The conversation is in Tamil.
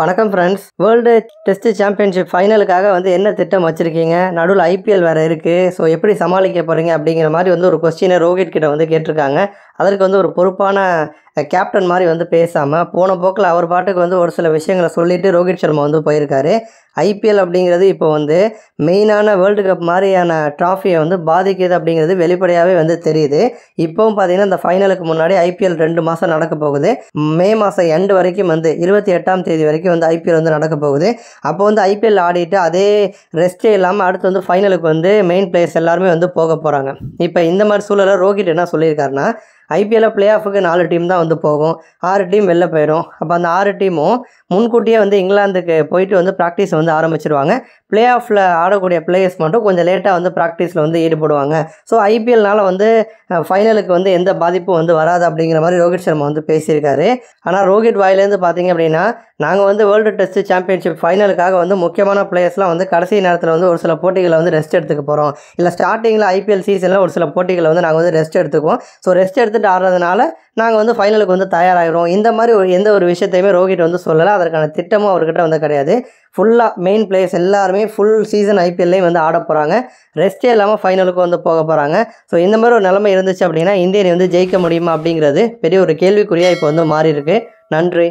வணக்கம் ஃப்ரெண்ட்ஸ் வேர்ல்டு டெஸ்ட் சாம்பியன்ஷிப் ஃபைனலுக்காக வந்து என்ன திட்டம் வச்சுருக்கீங்க நடுவில் ஐபிஎல் வேறு இருக்குது ஸோ எப்படி சமாளிக்க போகிறீங்க அப்படிங்கிற மாதிரி வந்து ஒரு கொஸ்டினை ரோஹித் கிட்ட வந்து கேட்டிருக்காங்க அதற்கு வந்து ஒரு பொறுப்பான கேப்டன் மாதிரி வந்து பேசாமல் போன போக்கில் அவர் பாட்டுக்கு வந்து ஒரு சில விஷயங்களை சொல்லிவிட்டு ரோஹித் சர்மா வந்து போயிருக்காரு ஐபிஎல் அப்படிங்கிறது இப்போ வந்து மெயினான வேர்ல்டு கப் மாதிரியான ட்ராஃபியை வந்து பாதிக்குது அப்படிங்கிறது வெளிப்படையாகவே வந்து தெரியுது இப்போவும் பார்த்தீங்கன்னா இந்த ஃபைனலுக்கு முன்னாடி ஐபிஎல் ரெண்டு மாதம் நடக்க போகுது மே மாதம் எண்டு வரைக்கும் வந்து இருபத்தி எட்டாம் தேதி வரைக்கும் வந்து ஐபிஎல் வந்து நடக்க போகுது அப்போ வந்து ஐபிஎல் ஆடிட்டு அதே ரெஸ்ட்டே இல்லாமல் அடுத்து வந்து ஃபைனலுக்கு வந்து மெயின் பிளேயர்ஸ் எல்லாருமே வந்து போக போகிறாங்க இப்போ இந்த மாதிரி சூழலில் ரோஹித் என்ன சொல்லியிருக்காருன்னா ஐபிஎல்லில் பிளே ஆஃபுக்கு நாலு டீம் தான் வந்து போகும் ஆறு டீம் வெளில போயிடும் அப்போ அந்த ஆறு டீமும் முன்கூட்டியே வந்து இங்கிலாந்துக்கு போயிட்டு வந்து ப்ராக்டிஸ் வந்து ஆரம்பிச்சிருவாங்க பிளே ஆஃபில் ஆடக்கூடிய பிளேயர்ஸ் மட்டும் கொஞ்சம் லேட்டாக வந்து ப்ராக்டிஸில் வந்து ஈடுபடுவாங்க ஸோ ஐபிஎல்னால் வந்து ஃபைனலுக்கு வந்து எந்த பாதிப்பும் வந்து வராது அப்படிங்கிற மாதிரி ரோஹித் சர்மா வந்து பேசியிருக்காரு ஆனால் ரோஹித் வாயிலேருந்து பார்த்தீங்க அப்படின்னா நாங்கள் வந்து வேர்ல்டு டெஸ்ட் சாம்பியன்ஷிப் ஃபைனலுக்காக வந்து முக்கியமான பிளேயர்ஸ்லாம் வந்து கடைசி நேரத்தில் வந்து ஒரு சில போட்டிகளை வந்து ரெஸ்ட் எடுத்துக்க போகிறோம் இல்லை ஸ்டார்டிங்கில் ஐபிஎல் சீசனில் ஒரு சில போட்டிகளை வந்து நாங்கள் வந்து ரெஸ்ட் எடுத்துக்குவோம் ஸோ ரெஸ்ட் எடுத்துகிட்டு ஆடுறதுனால நாங்கள் வந்து ஃபைனலுக்கு வந்து தயாராகிறோம் இந்த மாதிரி ஒரு எந்த ஒரு விஷயத்தையுமே ரோஹித் வந்து சொல்லலை அதற்கான திட்டமும் அவர்கிட்ட வந்து கிடையாது ஃபுல்லாக மெயின் பிளேயர்ஸ் எல்லாருமே ஃபுல் சீசன் ஐபிஎல்லையும் வந்து ஆட போகிறாங்க ரெஸ்ட்டே இல்லாமல் ஃபைனலுக்கு வந்து போக போகிறாங்க ஸோ இந்த மாதிரி ஒரு நிலமை இருந்துச்சு அப்படின்னா இந்தியன் வந்து ஜெயிக்க முடியுமா அப்படிங்கிறது பெரிய ஒரு கேள்விக்குறியாக இப்போ வந்து மாறி இருக்குது நன்றி